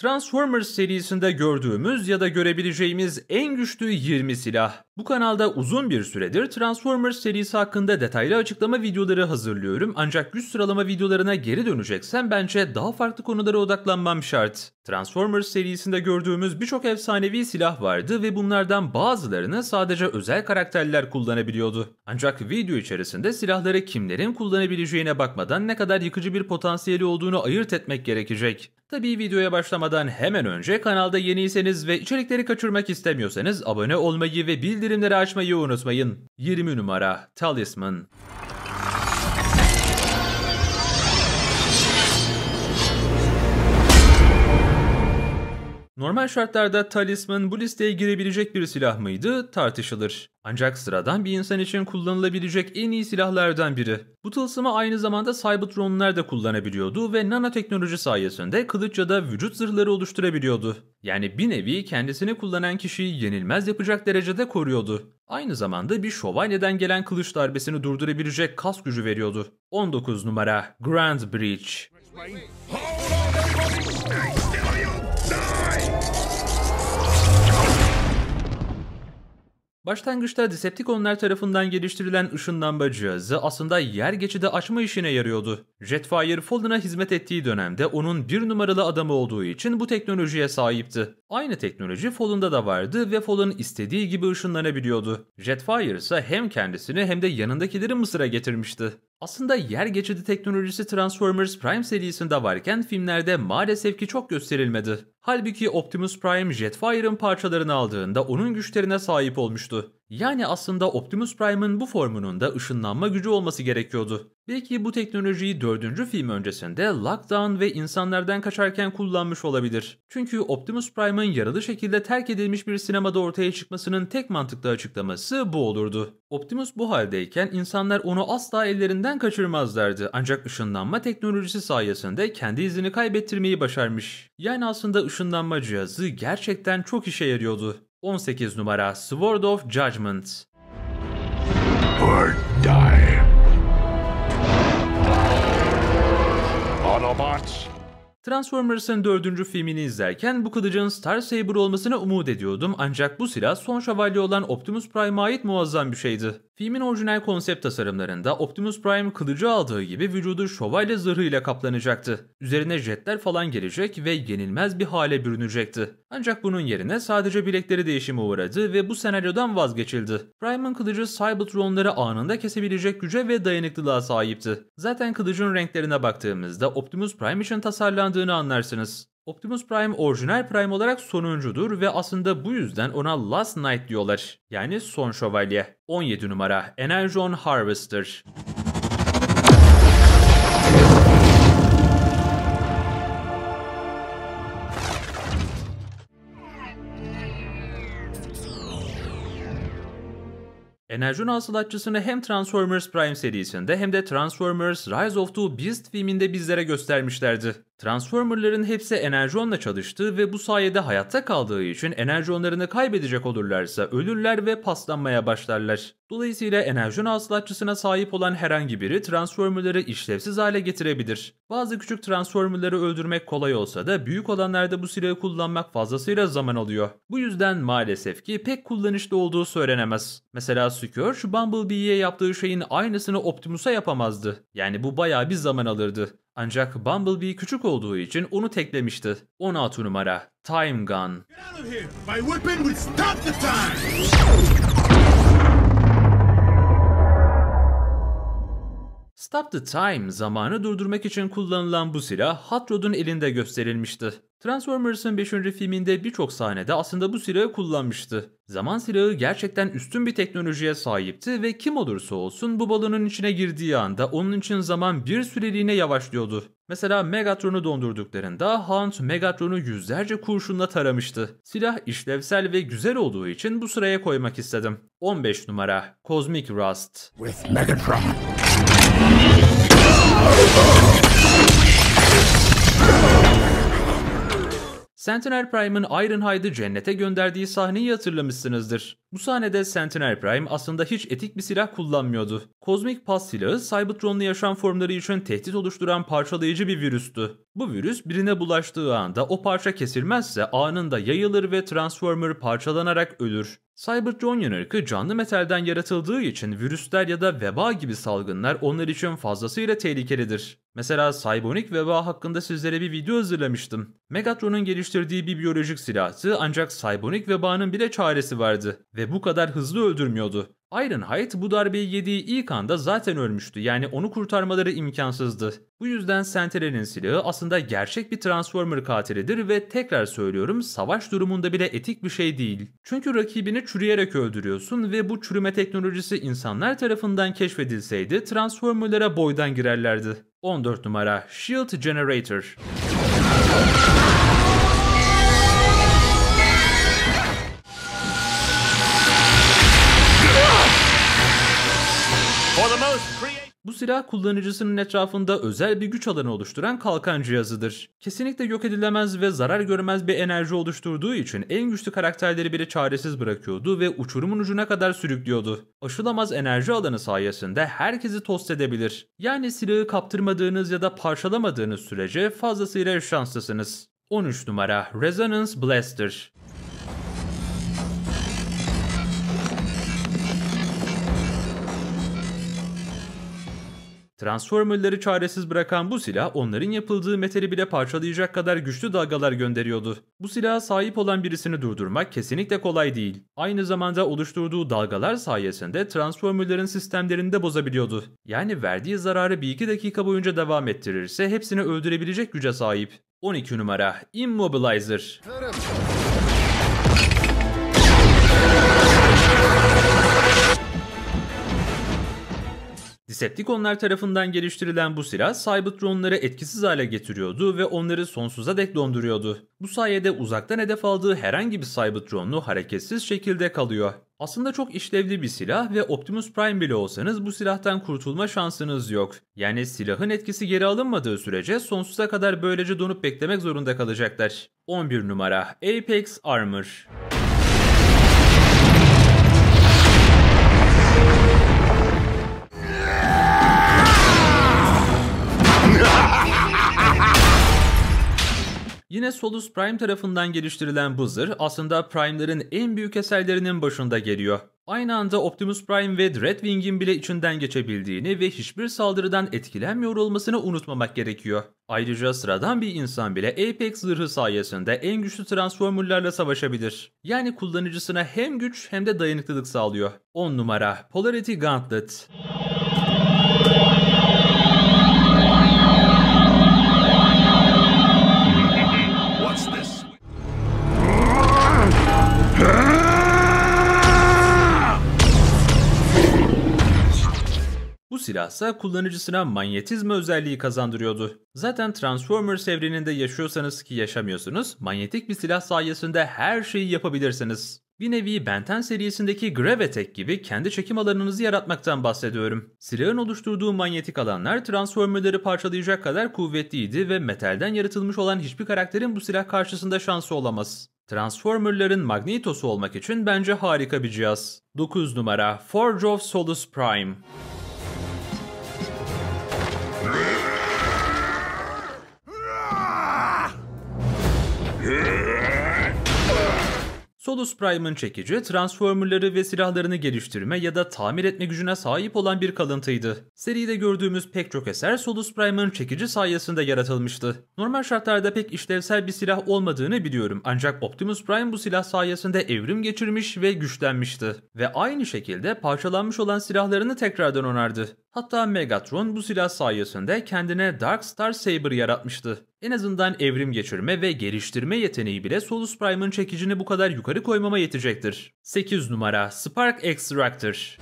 Transformers serisinde gördüğümüz ya da görebileceğimiz en güçlü 20 silah. Bu kanalda uzun bir süredir Transformers serisi hakkında detaylı açıklama videoları hazırlıyorum ancak güç sıralama videolarına geri döneceksem bence daha farklı konulara odaklanmam şart. Transformers serisinde gördüğümüz birçok efsanevi silah vardı ve bunlardan bazılarını sadece özel karakterler kullanabiliyordu. Ancak video içerisinde silahları kimlerin kullanabileceğine bakmadan ne kadar yıkıcı bir potansiyeli olduğunu ayırt etmek gerekecek. Tabii videoya başlamadan hemen önce kanalda yeniyseniz ve içerikleri kaçırmak istemiyorsanız abone olmayı ve bildirimleri açmayı unutmayın. 20 numara Talisman Normal şartlarda talisman bu listeye girebilecek bir silah mıydı tartışılır. Ancak sıradan bir insan için kullanılabilecek en iyi silahlardan biri. Bu tılsımı aynı zamanda Cybertronlar da kullanabiliyordu ve nanoteknoloji sayesinde kılıç ya da vücut zırhları oluşturabiliyordu. Yani bir nevi kendisini kullanan kişiyi yenilmez yapacak derecede koruyordu. Aynı zamanda bir şövalyeden gelen kılıç darbesini durdurabilecek kas gücü veriyordu. 19 numara Grand Breach. Başlangıçta Decepticonlar tarafından geliştirilen ışınlanma cihazı aslında yer geçidi açma işine yarıyordu. Jetfire Fallen'a hizmet ettiği dönemde onun bir numaralı adamı olduğu için bu teknolojiye sahipti. Aynı teknoloji Fallen'da da vardı ve Fallen istediği gibi ışınlanabiliyordu. Jetfire ise hem kendisini hem de yanındakileri Mısır'a getirmişti. Aslında yer geçidi teknolojisi Transformers Prime serisinde varken filmlerde maalesef ki çok gösterilmedi. Halbuki Optimus Prime Jetfire'ın parçalarını aldığında onun güçlerine sahip olmuştu. Yani aslında Optimus Prime'ın bu formunun da ışınlanma gücü olması gerekiyordu. Belki bu teknolojiyi 4. film öncesinde Lockdown ve insanlardan kaçarken kullanmış olabilir. Çünkü Optimus Prime'ın yaralı şekilde terk edilmiş bir sinemada ortaya çıkmasının tek mantıklı açıklaması bu olurdu. Optimus bu haldeyken insanlar onu asla ellerinden kaçırmazlardı ancak ışınlanma teknolojisi sayesinde kendi izini kaybettirmeyi başarmış. Yani aslında ışınlanma cihazı gerçekten çok işe yarıyordu. 18 numara Sword of Judgment. Or die. Autobots. Transformers'ın dördüncü filmini izlerken bu kılıcın Star Saber olmasını umut ediyordum ancak bu silah son şövalye olan Optimus Prime'a ait muazzam bir şeydi. Filmin orijinal konsept tasarımlarında Optimus Prime kılıcı aldığı gibi vücudu şövalye zırhıyla kaplanacaktı. Üzerine jetler falan gelecek ve yenilmez bir hale bürünecekti. Ancak bunun yerine sadece bilekleri değişime uğradı ve bu senaryodan vazgeçildi. Prime'ın kılıcı Cybertron'ları anında kesebilecek güce ve dayanıklılığa sahipti. Zaten kılıcın renklerine baktığımızda Optimus Prime için tasarlandığını anlarsınız. Optimus Prime orijinal Prime olarak sonuncudur ve aslında bu yüzden ona Last Knight diyorlar. Yani son şövalye. 17 numara Energon Harvester. Enerjon hasılatçısını hem Transformers Prime serisinde hem de Transformers Rise of the Beast filminde bizlere göstermişlerdi. Transformer'ların hepsi enerjonla çalıştığı ve bu sayede hayatta kaldığı için enerjonlarını kaybedecek olurlarsa ölürler ve paslanmaya başlarlar. Dolayısıyla enerjon hasılatçısına sahip olan herhangi biri transformerları işlevsiz hale getirebilir. Bazı küçük transformerları öldürmek kolay olsa da büyük olanlarda bu silahı kullanmak fazlasıyla zaman alıyor. Bu yüzden maalesef ki pek kullanışlı olduğu söylenemez. Mesela Scourge, Bumblebee'ye yaptığı şeyin aynısını Optimus'a yapamazdı. Yani bu bayağı bir zaman alırdı. Ancak Bumblebee küçük olduğu için onu teklemişti. 16 numara Time Gun. Stop the Time zamanı durdurmak için kullanılan bu silah Hot Rod'un elinde gösterilmişti. Transformers'ın 5. filminde birçok sahnede aslında bu silahı kullanmıştı. Zaman silahı gerçekten üstün bir teknolojiye sahipti ve kim olursa olsun bu balonun içine girdiği anda onun için zaman bir süreliğine yavaşlıyordu. Mesela Megatron'u dondurduklarında Hunt Megatron'u yüzlerce kurşunla taramıştı. Silah işlevsel ve güzel olduğu için bu sıraya koymak istedim. 15 numara Cosmic Rust With Megatron Sentinel Prime'ın Ironhide'ı cennete gönderdiği sahneyi hatırlamışsınızdır. Bu sahnede Sentinel Prime aslında hiç etik bir silah kullanmıyordu. Kozmik pas silahı Cybertron'lu yaşam formları için tehdit oluşturan parçalayıcı bir virüstü. Bu virüs birine bulaştığı anda o parça kesilmezse anında yayılır ve Transformer parçalanarak ölür. Cybertron yanırkı canlı metalden yaratıldığı için virüsler ya da veba gibi salgınlar onlar için fazlasıyla tehlikelidir. Mesela Cybernik veba hakkında sizlere bir video hazırlamıştım. Megatron'un geliştirdiği bir biyolojik silahtı ancak Cybernik vebanın bile çaresi vardı ve bu kadar hızlı öldürmüyordu. Ironhide bu darbeyi yediği ilk anda zaten ölmüştü yani onu kurtarmaları imkansızdı. Bu yüzden Sentinel'in silahı aslında gerçek bir Transformer katilidir ve tekrar söylüyorum savaş durumunda bile etik bir şey değil. Çünkü rakibini çürüyerek öldürüyorsun ve bu çürüme teknolojisi insanlar tarafından keşfedilseydi Transformer'lara boydan girerlerdi. 14 numara Shield Generator Bu silah kullanıcısının etrafında özel bir güç alanı oluşturan kalkan cihazıdır. Kesinlikle yok edilemez ve zarar görmez bir enerji oluşturduğu için en güçlü karakterleri bile çaresiz bırakıyordu ve uçurumun ucuna kadar sürüklüyordu. Aşılamaz enerji alanı sayesinde herkesi tost edebilir. Yani silahı kaptırmadığınız ya da parçalamadığınız sürece fazlasıyla şanslısınız. 13 numara Resonance Blaster Transformer'ları çaresiz bırakan bu silah onların yapıldığı metali bile parçalayacak kadar güçlü dalgalar gönderiyordu. Bu silaha sahip olan birisini durdurmak kesinlikle kolay değil. Aynı zamanda oluşturduğu dalgalar sayesinde Transformer'ların sistemlerini de bozabiliyordu. Yani verdiği zararı bir iki dakika boyunca devam ettirirse hepsini öldürebilecek güce sahip. 12 numara Immobilizer. Tarım. Decepticonlar tarafından geliştirilen bu silah Cybertronları etkisiz hale getiriyordu ve onları sonsuza dek donduruyordu. Bu sayede uzaktan hedef aldığı herhangi bir Cybertronlu hareketsiz şekilde kalıyor. Aslında çok işlevli bir silah ve Optimus Prime bile olsanız bu silahtan kurtulma şansınız yok. Yani silahın etkisi geri alınmadığı sürece sonsuza kadar böylece donup beklemek zorunda kalacaklar. 11 numara Apex Armor yine Solus Prime tarafından geliştirilen bu zırh aslında Prime'ların en büyük eserlerinin başında geliyor. Aynı anda Optimus Prime ve Dreadwing'in bile içinden geçebildiğini ve hiçbir saldırıdan etkilenmiyor olmasını unutmamak gerekiyor. Ayrıca sıradan bir insan bile Apex zırhı sayesinde en güçlü Transformer'larla savaşabilir. Yani kullanıcısına hem güç hem de dayanıklılık sağlıyor. 10 numara Polarity Gauntlet. silahsa kullanıcısına manyetizma özelliği kazandırıyordu. Zaten Transformers evreninde yaşıyorsanız ki yaşamıyorsunuz, manyetik bir silah sayesinde her şeyi yapabilirsiniz. Bir nevi Benten serisindeki Gravitek gibi kendi çekim alanınızı yaratmaktan bahsediyorum. Silahın oluşturduğu manyetik alanlar transformerleri parçalayacak kadar kuvvetliydi ve metalden yaratılmış olan hiçbir karakterin bu silah karşısında şansı olamaz. Transformerların magnetosu olmak için bence harika bir cihaz. 9 numara Forge of Solus Prime. Solus Prime'ın çekici, transformerları ve silahlarını geliştirme ya da tamir etme gücüne sahip olan bir kalıntıydı. Seride gördüğümüz pek çok eser Solus Prime'ın çekici sayesinde yaratılmıştı. Normal şartlarda pek işlevsel bir silah olmadığını biliyorum ancak Optimus Prime bu silah sayesinde evrim geçirmiş ve güçlenmişti. Ve aynı şekilde parçalanmış olan silahlarını tekrardan onardı. Hatta Megatron bu silah sayesinde kendine Dark Star Saber yaratmıştı. En azından evrim geçirme ve geliştirme yeteneği bile Solus Prime'ın çekicini bu kadar yukarı koymama yetecektir. 8 numara Spark Extractor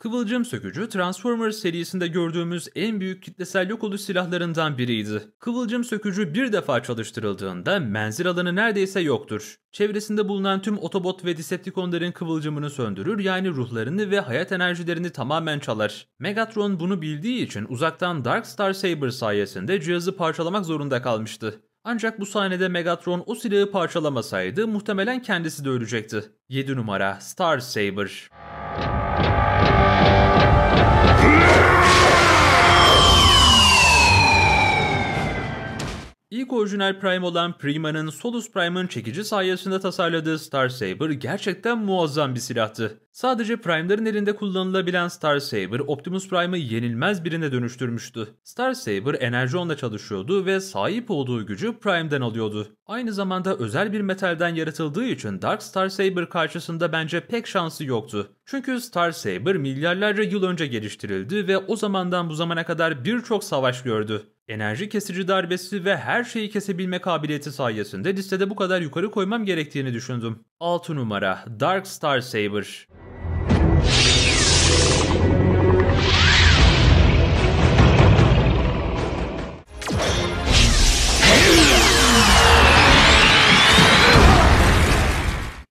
Kıvılcım sökücü Transformers serisinde gördüğümüz en büyük kitlesel yok oluş silahlarından biriydi. Kıvılcım sökücü bir defa çalıştırıldığında menzil alanı neredeyse yoktur. Çevresinde bulunan tüm Autobot ve Decepticonların kıvılcımını söndürür yani ruhlarını ve hayat enerjilerini tamamen çalar. Megatron bunu bildiği için uzaktan Dark Star Saber sayesinde cihazı parçalamak zorunda kalmıştı. Ancak bu sahnede Megatron o silahı parçalamasaydı muhtemelen kendisi de ölecekti. 7 numara Star Saber. Yeah! İlk orijinal Prime olan Prima'nın Solus Prime'ın çekici sayesinde tasarladığı Star Saber gerçekten muazzam bir silahtı. Sadece Prime'ların elinde kullanılabilen Star Saber, Optimus Prime'ı yenilmez birine dönüştürmüştü. Star Saber enerji onda çalışıyordu ve sahip olduğu gücü Prime'den alıyordu. Aynı zamanda özel bir metalden yaratıldığı için Dark Star Saber karşısında bence pek şansı yoktu. Çünkü Star Saber milyarlarca yıl önce geliştirildi ve o zamandan bu zamana kadar birçok savaş gördü. Enerji kesici darbesi ve her şeyi kesebilme kabiliyeti sayesinde listede bu kadar yukarı koymam gerektiğini düşündüm. 6 numara Dark Star Saber.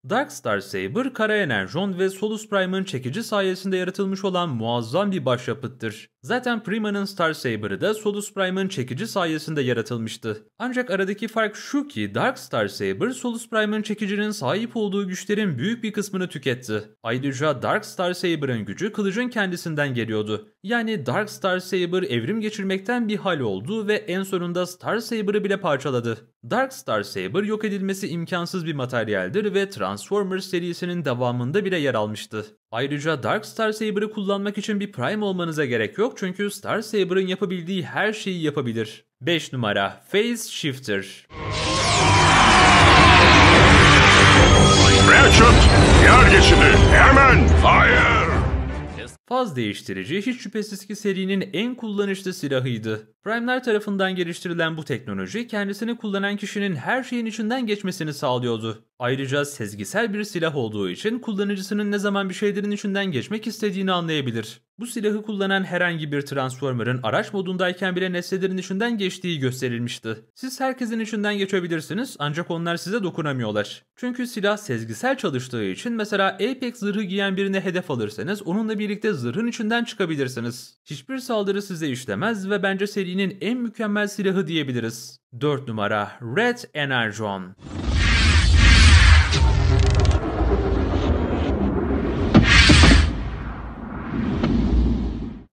Dark Star Saber, Kara Enerjon ve Solus Prime'ın çekici sayesinde yaratılmış olan muazzam bir başyapıttır. Zaten Prima'nın Star Starsaber'ı da Solus Prime'ın çekici sayesinde yaratılmıştı. Ancak aradaki fark şu ki Dark Star Starsaber Solus Prime'ın çekicinin sahip olduğu güçlerin büyük bir kısmını tüketti. Ayrıca Dark Star Starsaber'ın gücü kılıcın kendisinden geliyordu. Yani Dark Star Starsaber evrim geçirmekten bir hal oldu ve en sonunda Star Starsaber'ı bile parçaladı. Dark Star Starsaber yok edilmesi imkansız bir materyaldir ve Transformers serisinin devamında bile yer almıştı. Ayrıca Dark Star Saber'ı kullanmak için bir Prime olmanıza gerek yok çünkü Star Saber'ın yapabildiği her şeyi yapabilir. 5 numara Phase Shifter. Ratchet yer geçidi hemen Fire. Faz değiştirici hiç şüphesiz ki serinin en kullanışlı silahıydı. Prime'ler tarafından geliştirilen bu teknoloji kendisini kullanan kişinin her şeyin içinden geçmesini sağlıyordu. Ayrıca sezgisel bir silah olduğu için kullanıcısının ne zaman bir şeylerin içinden geçmek istediğini anlayabilir. Bu silahı kullanan herhangi bir Transformer'ın araç modundayken bile nesnelerin içinden geçtiği gösterilmişti. Siz herkesin içinden geçebilirsiniz ancak onlar size dokunamıyorlar. Çünkü silah sezgisel çalıştığı için mesela Apex zırhı giyen birine hedef alırsanız onunla birlikte zırhın içinden çıkabilirsiniz. Hiçbir saldırı size işlemez ve bence serinin en mükemmel silahı diyebiliriz. 4 numara Red Energon.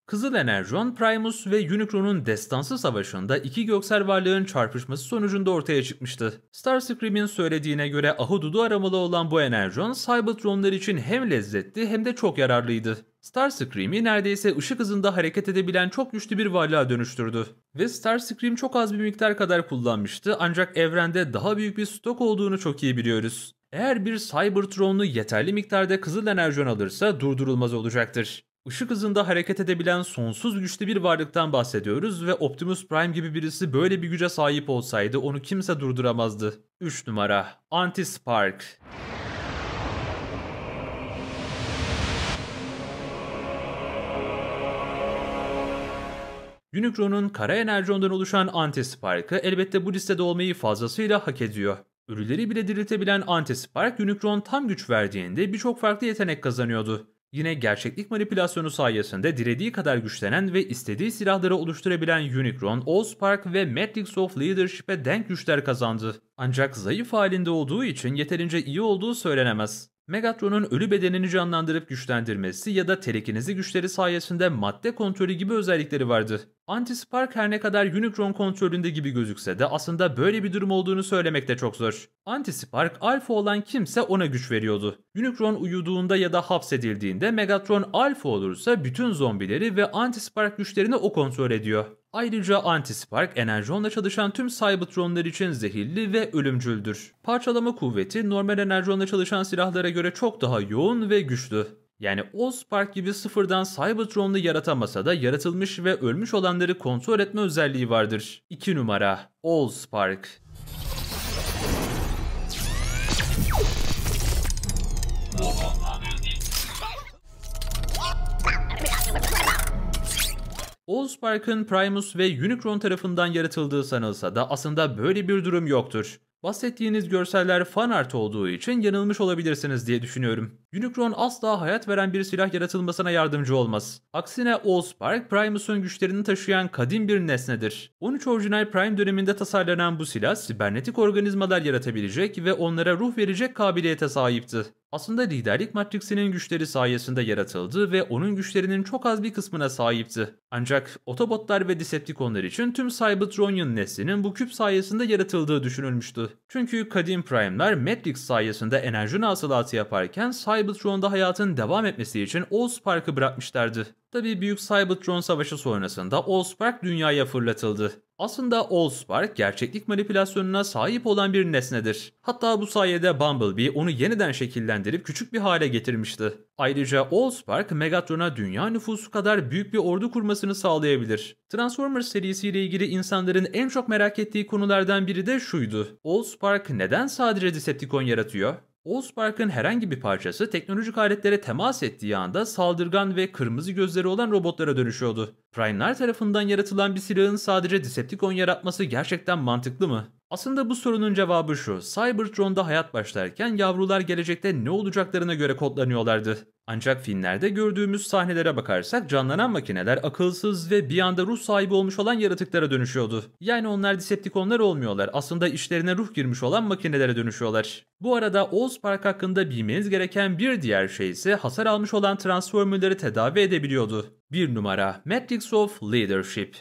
Kızıl Enerjon, Primus ve Unicron'un destansı savaşında iki göksel varlığın çarpışması sonucunda ortaya çıkmıştı. Starscream'in söylediğine göre ahududu aramalı olan bu Enerjon, Cybertronlar için hem lezzetli hem de çok yararlıydı. Starscream'i neredeyse ışık hızında hareket edebilen çok güçlü bir varlığa dönüştürdü. Ve Starscream çok az bir miktar kadar kullanmıştı ancak evrende daha büyük bir stok olduğunu çok iyi biliyoruz. Eğer bir Cybertron'u yeterli miktarda kızıl enerjon alırsa durdurulmaz olacaktır. Işık hızında hareket edebilen sonsuz güçlü bir varlıktan bahsediyoruz ve Optimus Prime gibi birisi böyle bir güce sahip olsaydı onu kimse durduramazdı. 3 numara Anti-Spark Unicron'un kara enerjondan oluşan Anti-Spark'ı elbette bu listede olmayı fazlasıyla hak ediyor. Ölüleri bile diriltebilen Anti-Spark, Unicron tam güç verdiğinde birçok farklı yetenek kazanıyordu. Yine gerçeklik manipülasyonu sayesinde dilediği kadar güçlenen ve istediği silahları oluşturabilen Unicron, Allspark ve Matrix of Leadership'e denk güçler kazandı. Ancak zayıf halinde olduğu için yeterince iyi olduğu söylenemez. Megatron'un ölü bedenini canlandırıp güçlendirmesi ya da telekinizi güçleri sayesinde madde kontrolü gibi özellikleri vardı. Antispark her ne kadar Unicron kontrolünde gibi gözükse de aslında böyle bir durum olduğunu söylemek de çok zor. Antispark alfa olan kimse ona güç veriyordu. Unicron uyuduğunda ya da hapsedildiğinde Megatron alfa olursa bütün zombileri ve Antispark güçlerini o kontrol ediyor. Ayrıca antispark enerjonla çalışan tüm Cybotronlar için zehirli ve ölümcüldür. Parçalama kuvveti normal enerjonla çalışan silahlara göre çok daha yoğun ve güçlü. Yani Allspark gibi sıfırdan Cybertron'u yaratamasa da yaratılmış ve ölmüş olanları kontrol etme özelliği vardır. 2 numara Allspark Allspark'ın Primus ve Unicron tarafından yaratıldığı sanılsa da aslında böyle bir durum yoktur. Bahsettiğiniz görseller fan art olduğu için yanılmış olabilirsiniz diye düşünüyorum. Unicron asla hayat veren bir silah yaratılmasına yardımcı olmaz. Aksine Allspark, Primus'un güçlerini taşıyan kadim bir nesnedir. 13 orijinal Prime döneminde tasarlanan bu silah, sibernetik organizmalar yaratabilecek ve onlara ruh verecek kabiliyete sahipti. Aslında liderlik matrisinin güçleri sayesinde yaratıldı ve onun güçlerinin çok az bir kısmına sahipti. Ancak Autobotlar ve Decepticonlar için tüm Cybertronian neslinin bu küp sayesinde yaratıldığı düşünülmüştü. Çünkü kadim Prime'lar Matrix sayesinde enerji hasılatı yaparken Cybertron'da hayatın devam etmesi için Allspark'ı bırakmışlardı. Tabi Büyük Cybertron Savaşı sonrasında Allspark dünyaya fırlatıldı. Aslında Allspark gerçeklik manipülasyonuna sahip olan bir nesnedir. Hatta bu sayede Bumblebee onu yeniden şekillendirip küçük bir hale getirmişti. Ayrıca Allspark Megatron'a dünya nüfusu kadar büyük bir ordu kurmasını sağlayabilir. Transformers serisiyle ilgili insanların en çok merak ettiği konulardan biri de şuydu. Allspark neden sadece Decepticon yaratıyor? Allspark'ın herhangi bir parçası teknolojik aletlere temas ettiği anda saldırgan ve kırmızı gözleri olan robotlara dönüşüyordu. Prime'lar tarafından yaratılan bir silahın sadece Decepticon yaratması gerçekten mantıklı mı? Aslında bu sorunun cevabı şu. Cybertron'da hayat başlarken yavrular gelecekte ne olacaklarına göre kodlanıyorlardı. Ancak filmlerde gördüğümüz sahnelere bakarsak canlanan makineler akılsız ve bir anda ruh sahibi olmuş olan yaratıklara dönüşüyordu. Yani onlar Decepticonlar olmuyorlar. Aslında işlerine ruh girmiş olan makinelere dönüşüyorlar. Bu arada Oz Park hakkında bilmeniz gereken bir diğer şey ise hasar almış olan Transformer'ları tedavi edebiliyordu. Bir numara Matrix of Leadership.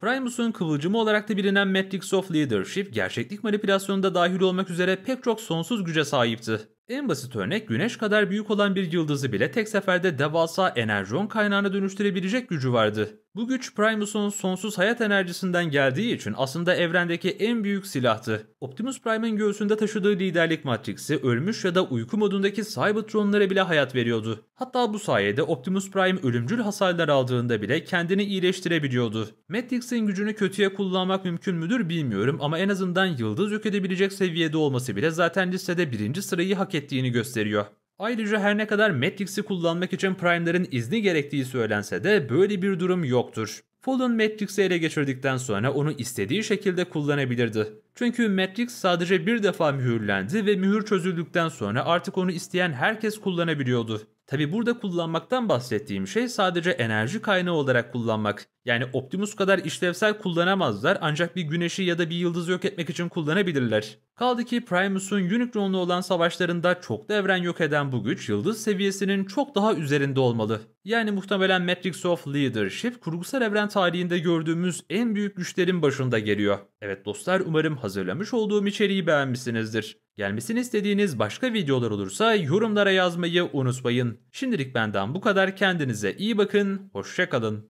Primus'un kıvılcımı olarak da bilinen Matrix of Leadership, gerçeklik manipülasyonunda dahil olmak üzere pek çok sonsuz güce sahipti. En basit örnek güneş kadar büyük olan bir yıldızı bile tek seferde devasa enerjon kaynağına dönüştürebilecek gücü vardı. Bu güç Primus'un sonsuz hayat enerjisinden geldiği için aslında evrendeki en büyük silahtı. Optimus Prime'ın göğsünde taşıdığı liderlik matriksi ölmüş ya da uyku modundaki Cybertronlara bile hayat veriyordu. Hatta bu sayede Optimus Prime ölümcül hasarlar aldığında bile kendini iyileştirebiliyordu. Matrix'in gücünü kötüye kullanmak mümkün müdür bilmiyorum ama en azından yıldız yok edebilecek seviyede olması bile zaten listede birinci sırayı hak ettiğini gösteriyor. Ayrıca her ne kadar Matrix'i kullanmak için Prime'ların izni gerektiği söylense de böyle bir durum yoktur. Fallen Matrix'i ele geçirdikten sonra onu istediği şekilde kullanabilirdi. Çünkü Matrix sadece bir defa mühürlendi ve mühür çözüldükten sonra artık onu isteyen herkes kullanabiliyordu. Tabi burada kullanmaktan bahsettiğim şey sadece enerji kaynağı olarak kullanmak. Yani Optimus kadar işlevsel kullanamazlar ancak bir güneşi ya da bir yıldızı yok etmek için kullanabilirler. Kaldı ki Primus'un Unicron'la olan savaşlarında çok da evren yok eden bu güç yıldız seviyesinin çok daha üzerinde olmalı. Yani muhtemelen Matrix of Leadership kurgusal evren tarihinde gördüğümüz en büyük güçlerin başında geliyor. Evet dostlar umarım hazırlamış olduğum içeriği beğenmişsinizdir. Gelmesini istediğiniz başka videolar olursa yorumlara yazmayı unutmayın. Şimdilik benden bu kadar kendinize iyi bakın, hoşçakalın.